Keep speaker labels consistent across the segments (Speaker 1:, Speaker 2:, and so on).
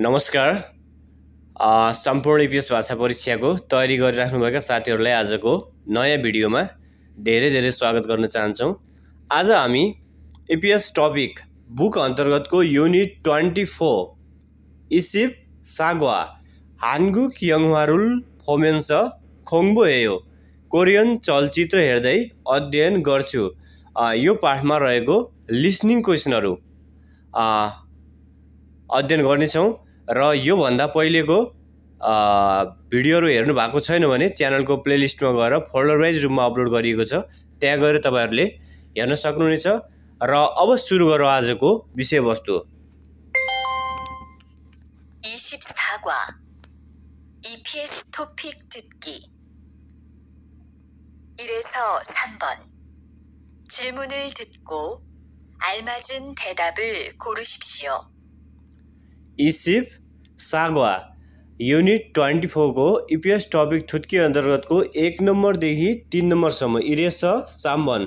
Speaker 1: नमस्कार सम्पूर्ण इपिएस भाषा परीक्षाको तयारी गरिराख्नुभएका साथीहरूलाई आजको नयाँ भिडियोमा धेरै धेरै स्वागत गर्न चाहन्छौँ आज हामी इपिएस टपिक बुक अन्तर्गतको युनिट ट्वेन्टी फोर इसिप सागवा हानगुक यङवारुल फोमेन्स खोङ्बो हेयो कोरियन चलचित्र हेर्दै अध्ययन गर्छु यो पाठमा रहेको लिसनिङ क्वेसनहरू अध्ययन गर्नेछौँ र योभन्दा पहिलेको भिडियोहरू हेर्नु भएको छैन भने च्यानलको प्लेलिस्टमा गएर फोल्डरवाइज रुममा अपलोड गरिएको छ त्यहाँ गएर तपाईँहरूले हेर्न सक्नुहुनेछ र अब सुरु गरौँ आजको विषयवस्तु 듣고 알맞은 대답을 고르십시오. इसिप सागवा युनिट ट्वेन्टी फोरको इपिएस टपिक थुत्की अन्तर्गतको एक नम्बरदेखि तिन नम्बरसम्म इरेस साम्बन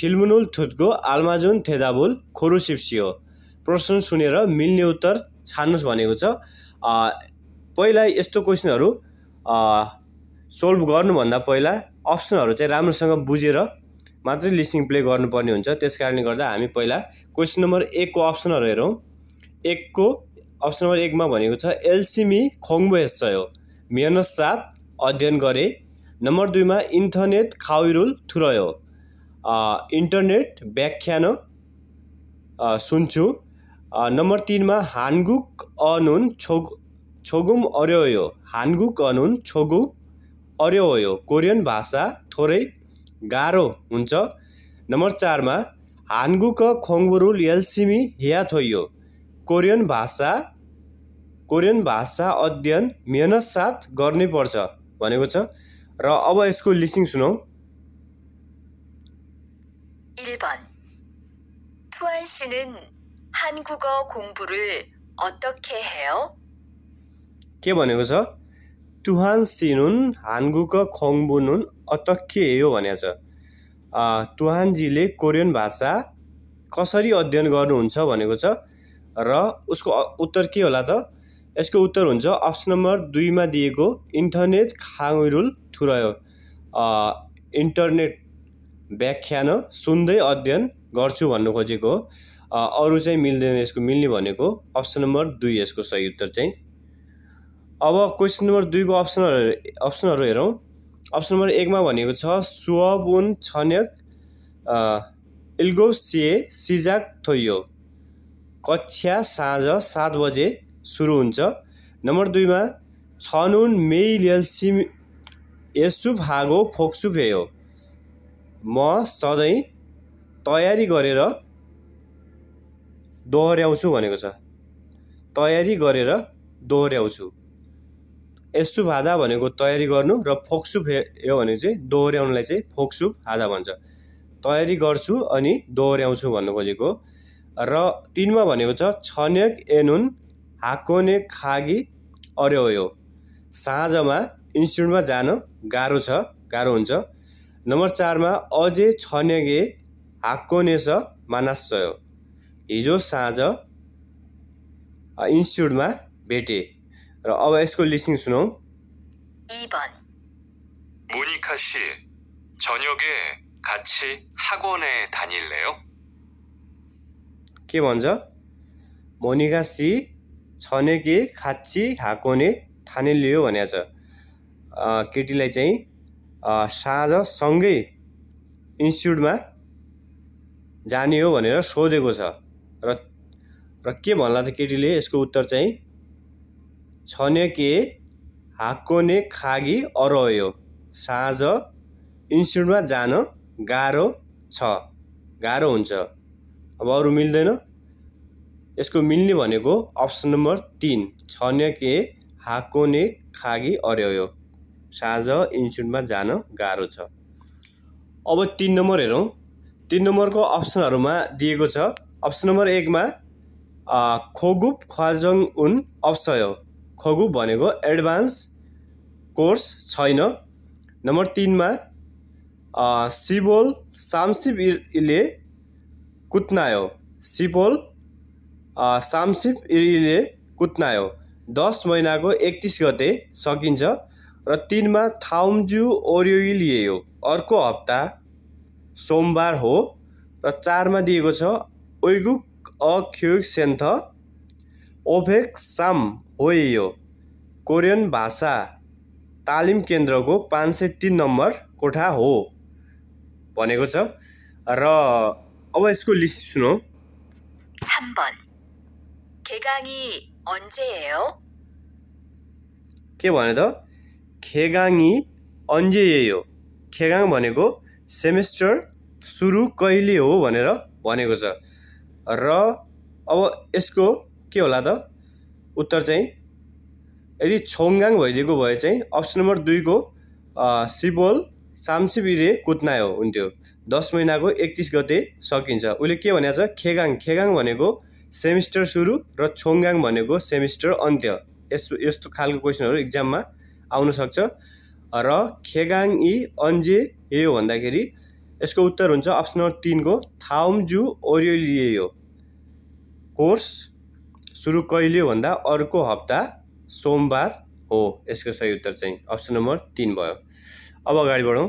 Speaker 1: छिल्मुनुल थुत्को आल्माजुन थेदाबुल हो प्रश्न सुनेर मिल्ने उत्तर छान्नुहोस् भनेको छ पहिला यस्तो क्वेसनहरू सोल्भ गर्नुभन्दा पहिला अप्सनहरू चाहिँ राम्रोसँग बुझेर मात्रै लिसनिङ प्ले गर्नुपर्ने हुन्छ त्यस कारणले गर्दा हामी पहिला क्वेसन नम्बर एकको अप्सनहरू हेरौँ एकको अप्सन नम्बर एकमा भनेको छ एलसिमी खोङबोहेसयो मेहनत साथ अध्ययन गरे नम्बर दुईमा इन्टरनेट खाउरुल थुरयो इन्टरनेट व्याख्यान सुन्छु नम्बर तिनमा हानगुक अनुन छोग छोगुम अर्यो हानगुक अनुन छोगु अर्यो कोरियन भाषा थोरै गाह्रो हुन्छ नम्बर चारमा हानगुक खोङ्बुरुल एलसिमी हिया थोयो कोरियन भाषा कोरियन भाषा अध्ययन मेहनत साथ गर्नै पर्छ भनेको छ र अब यसको सुनौ सुनौँ 씨는 한국어 공부를 어떻게 해요? के भनेको छ तुहान सिनुन हानगुक खङबुनुन अतक्के हो भनेको छ तुहानजीले कोरियन भाषा कसरी अध्ययन गर्नुहुन्छ भनेको छ र उसको उत्तर के होला त यसको उत्तर हुन्छ अप्सन नम्बर दुईमा दिएको इन्टरनेट खाङरुल थुरयो इन्टरनेट व्याख्यान सुन्दै अध्ययन गर्छु भन्नु खोजेको अरू चाहिँ मिल्दैन यसको मिल्ने भनेको अप्सन नम्बर दुई यसको सही उत्तर चाहिँ अब क्वेसन नम्बर दुईको अप्सनहरू अप्सनहरू हेरौँ अप्सन नम्बर एकमा भनेको छ स्वबुन छन्यक इल्गो सिए सिजाक थोइयो कक्षा साँझ सात बजे सुरु हुन्छ नम्बर दुईमा छनुन मेल एल्सिम यसु भागो फोक्सु भेयो म सधैँ तयारी गरेर दोहोऱ्याउँछु भनेको छ तयारी गरेर दोहोऱ्याउँछु यसु भादा भनेको तयारी गर्नु र फोक्सु भेयो भने चाहिँ दोहोऱ्याउनुलाई चाहिँ फोक्सु भादा भन्छ तयारी गर्छु अनि दोहोऱ्याउँछु भन्नु खोजेको र तिनमा भनेको छ छनेक एनुन हाकोने खागी अर्यो साँझमा इन्स्टिट्युटमा जानु गाह्रो छ गाह्रो हुन्छ नम्बर चारमा अझै छनेगे हाक्कोनेस मानासयो हिजो साँझ इन्स्टिट्युटमा भेटे र अब यसको लिस्टिङ सुनौँ 모니카 저녁에 같이 학원에 다닐래요? के भन्छ मोनिका सी छने खाची खाच्ची हाकोने थाने लियो भनेको छ केटीलाई चाहिँ साँझसँगै सँगै इन्स्टिट्युटमा जाने हो भनेर सोधेको छ र र के भन्ला त केटीले यसको उत्तर चाहिँ छने के हाकोने खागी अरयो साँझ इन्स्टिट्युटमा जान गाह्रो छ गाह्रो हुन्छ अब अरू मिल्दैन यसको मिल्ने भनेको अप्सन नम्बर तिन छन्य के हाकोने खागी अर्यो साँझ इन्स्टिच्युटमा जान गाह्रो छ अब तिन नम्बर हेरौँ तिन नम्बरको अप्सनहरूमा दिएको छ अप्सन नम्बर एकमा खोगुप ख्वाजङ उन अप्सय खोगुप भनेको एडभान्स कोर्स छैन नम्बर तिनमा सिबोल इले कुत्नायो सिपोल सामसिप इरीले कुत्नायो दस महिनाको एकतिस गते सकिन्छ र तिनमा ओरियो लिएयो अर्को हप्ता सोमबार हो र चारमा दिएको छ ओइगुक अख्युक सेन्थ ओभेक साम होइयो कोरियन भाषा तालिम केन्द्रको पाँच सय तिन नम्बर कोठा हो भनेको छ र अब यसको लिस्ट सुनौ 3번 개강이 언제예요? के भने त खेगाङी अन्जेयो खेगाङ भनेको सेमेस्टर सुरु कहिले हो भनेर भनेको छ र अब यसको के होला त उत्तर चाहिँ यदि छोङगाङ भइदिएको भए चाहिँ अप्सन नम्बर दुईको सिबोल साम्सिबिरे कुत्नायो हुन्थ्यो दस महिनाको एकतिस गते सकिन्छ उसले के भनेको छ खेगाङ खेगाङ भनेको सेमिस्टर सुरु र छोङगाङ भनेको सेमिस्टर अन्त्य यस यस्तो खालको क्वेसनहरू इक्जाममा आउनसक्छ र खेगाङ इ अन्जे ए हो भन्दाखेरि यसको उत्तर हुन्छ अप्सन नम्बर तिनको थाउमजु ओरियोलियो कोर्स सुरु कहिले भन्दा अर्को हप्ता सोमबार हो यसको सही उत्तर चाहिँ अप्सन नम्बर तिन भयो अब अगाडि बढौँ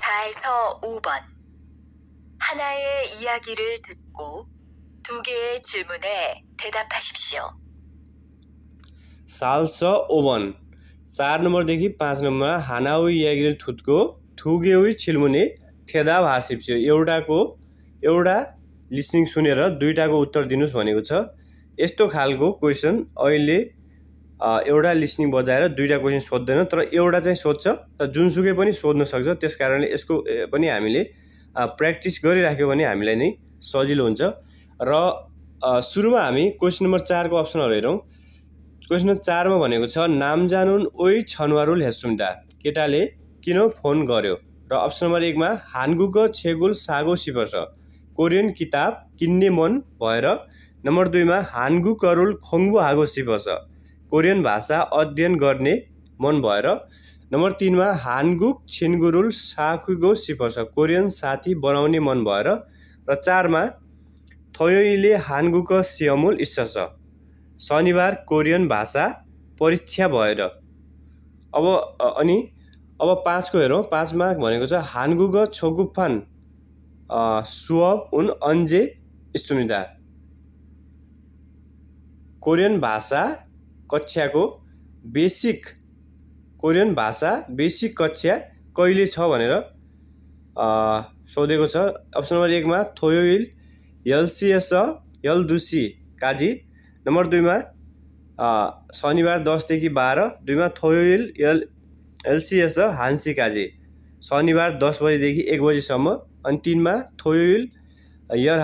Speaker 1: 잘서 5번. 하나의 이야기를 듣고 두 개의 질문에 대답하십시오. सालस ओभन चार नम्बरदेखि पाँच नम्बरमा हानाउ यागिर थुतको थुगेउ छिल्मुने थेदा एउटाको एउटा लिसनिङ सुनेर दुईवटाको उत्तर दिनुहोस् भनेको छ यस्तो खालको क्वेसन अहिले एउटा लिस्निङ बजाएर दुईवटा क्वेसन सोध्दैन तर एउटा चाहिँ सोध्छ र जुनसुकै पनि सोध्न सक्छ त्यस कारणले यसको पनि हामीले प्र्याक्टिस गरिराख्यो भने हामीलाई नै सजिलो हुन्छ र सुरुमा हामी क्वेसन नम्बर चारको अप्सनहरू हेरौँ क्वेसन नम्बर चारमा भनेको छ नाम ओइ छनवारुल हेसुम्दा केटाले किन फोन गर्यो र अप्सन नम्बर एकमा हानगुक छेगुल सागो सिपर्छ कोरियन किताब किन्ने मन भएर नम्बर दुईमा हानगु करुल खोङ्गु हागो सिपर्छ कोरियन भाषा अध्ययन गर्ने मन भएर नम्बर तिनमा हानगुक छिनगुरुल साखुगो सिफर्छ कोरियन साथी बनाउने मन भएर र चारमा थयोइले हानगुक सियमुल इच्छा शनिबार कोरियन भाषा परीक्षा भएर अब अनि अब पाँचको हेरौँ मार्क भनेको छ हानगुग छोगुफान सुअब उन अन्जे सुमिदा कोरियन भाषा कक्षाको बेसिक कोरियन भाषा बेसिक कक्षा कहिले छ भनेर सोधेको छ अप्सन नम्बर एकमा थोयोइल एलसिएस यलदुसी काजी नम्बर दुईमा शनिबार दसदेखि बाह्र दुईमा थोयोइल यल एलसिएस हान्सी काजी शनिबार दस बजीदेखि एक बजीसम्म अनि तिनमा थोयोइल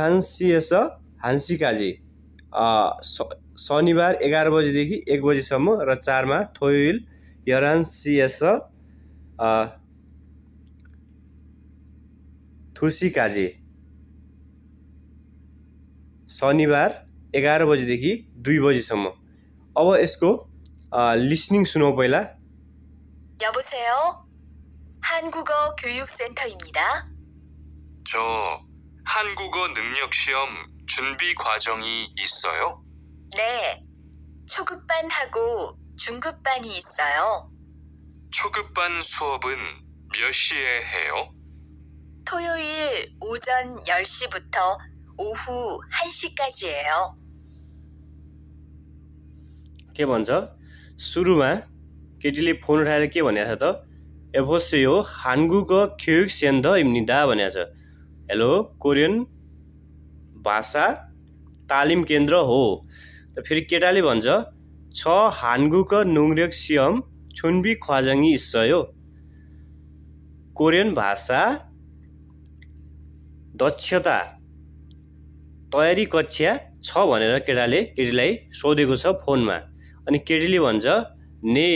Speaker 1: हान्सिएस हान्सी काजी शनिबार एघार बजीदेखि एक बजीसम्म र चारमा थोइल यरानसिएस थुसिकाजे शनिबार एघार बजीदेखि दुई बजीसम्म अब यसको लिसनिङ सुनौ पहिला 여보세요. 한국어 교육센터입니다. 저 한국어 능력 시험 준비 과정이 있어요? 네. 초급반하고 중급반이 있어요. 초급반 수업은 몇 시에 해요? 토요일 오전 10시부터 오후 1시까지예요. के भन्छ सुरुमा केटीले फोन उठाएर के भनेको छ त एभोसेयो हानगुक ख्युक सेन्ध इम्निदा भनेको छ हेलो कोरियन भाषा तालिम केन्द्र हो र फेरि केटाले भन्छ छ हानगुक नुङ्रेक सियम छुन्बी ख्वाजाङी इस्सयो कोरियन भाषा दक्षता तयारी कक्षा छ भनेर केटाले केटीलाई सोधेको छ फोनमा अनि केटीले भन्छ ने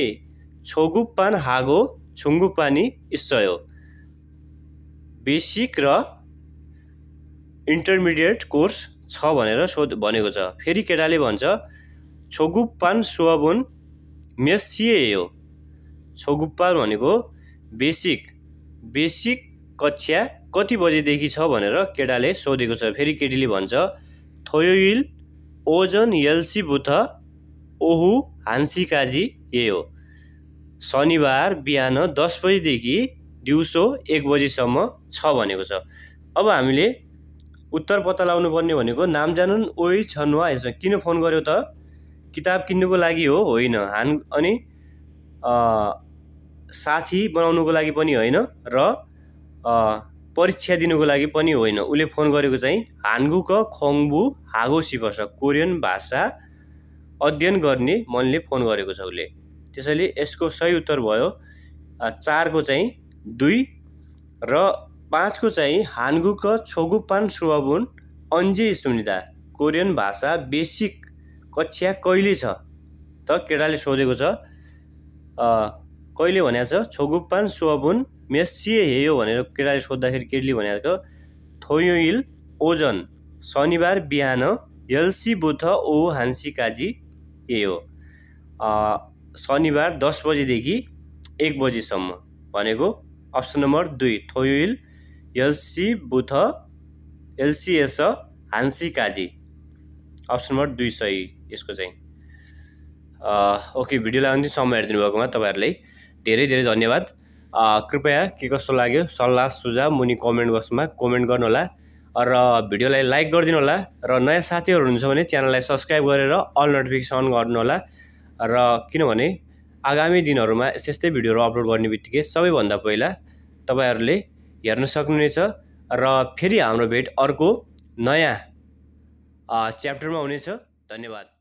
Speaker 1: छोगुपान हागो छुङ्गुपानी इस्सयो बेसिक र इन्टरमिडिएट कोर्स छ भनेर सोध भनेको छ फेरि केटाले भन्छ छोगुप्पान सुवबुन मेसिए हो छोगुप्पान भनेको बेसिक बेसिक कक्षा कति बजेदेखि छ भनेर केटाले सोधेको छ फेरि केटीले भन्छ थोयोइल ओजन यल्सी बुथ ओहु हान्सी काजी ए हो शनिबार बिहान दस बजीदेखि दिउँसो एक बजीसम्म छ भनेको छ अब हामीले उत्तर पत्ता लाउनु पर्ने भनेको नाम जानुन ओइ छन् वा यसमा किन फोन गर्यो त किताब किन्नुको लागि हो होइन हान अनि साथी बनाउनुको लागि पनि होइन र परीक्षा दिनुको लागि पनि होइन उसले फोन गरेको चाहिँ हान्गुक खङ्बु हागो सिपस कोरियन भाषा अध्ययन गर्ने मनले फोन गरेको छ उसले त्यसैले यसको सही उत्तर भयो चारको चाहिँ दुई र पाँचको चाहिँ हानगुक छोगुपान सुवाबुन अन्जे सुनिदा कोरियन भाषा बेसिक कक्षा कहिले छ त केटाले सोधेको छ कहिले भनेको छ छोगुप्पान सुवाबुन मेस्सिए हेयो भनेर केटाले सोद्धाखेरि केटीले भनेको छ थोयोइल ओजन शनिबार बिहान यल्सी बुथ ओ हान्सी काजी हेयो शनिबार दस बजीदेखि एक बजीसम्म भनेको अप्सन नम्बर दुई थोयोइल एलसी बुथ एलसिएस हान्सी काजी अप्सन नम्बर दुई सय यसको चाहिँ ओके भिडियोलाई अन्तिम समय हेरिदिनु भएकोमा तपाईँहरूलाई धेरै धेरै धन्यवाद कृपया के कस्तो लाग्यो सल्लाह सुझाव मुनि कमेन्ट बक्समा कमेन्ट गर्नुहोला र भिडियोलाई लाइक गरिदिनु होला र नयाँ साथीहरू हुनुहुन्छ भने च्यानललाई सब्सक्राइब गरेर अल नोटिफिकेसन अन गर्नुहोला र किनभने आगामी दिनहरूमा यस्तै भिडियोहरू अपलोड गर्ने बित्तिकै सबैभन्दा पहिला तपाईँहरूले हेर्न सक्नुहुनेछ र फेरि हाम्रो भेट अर्को नयाँ च्याप्टरमा हुनेछ धन्यवाद